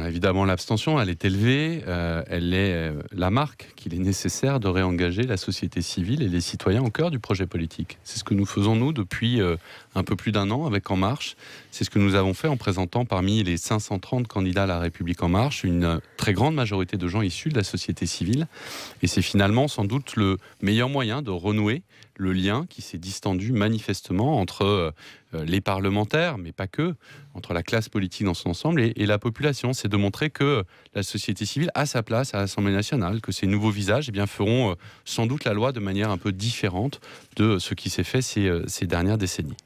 évidemment, l'abstention, elle est élevée. Euh, elle est euh, la marque qu'il est nécessaire de réengager la société civile et les citoyens au cœur du projet politique. C'est ce que nous faisons, nous, depuis euh, un peu plus d'un an avec En Marche. C'est ce que nous avons fait en présentant parmi les 530 candidats à La République En Marche une très grande majorité de gens issus de la société civile. Et c'est finalement sans doute le meilleur moyen de renouer le lien qui s'est distendu manifestement entre les parlementaires, mais pas que, entre la classe politique dans son ensemble et la population c'est de montrer que la société civile a sa place à l'Assemblée nationale, que ces nouveaux visages eh bien, feront euh, sans doute la loi de manière un peu différente de ce qui s'est fait ces euh, dernières décennies.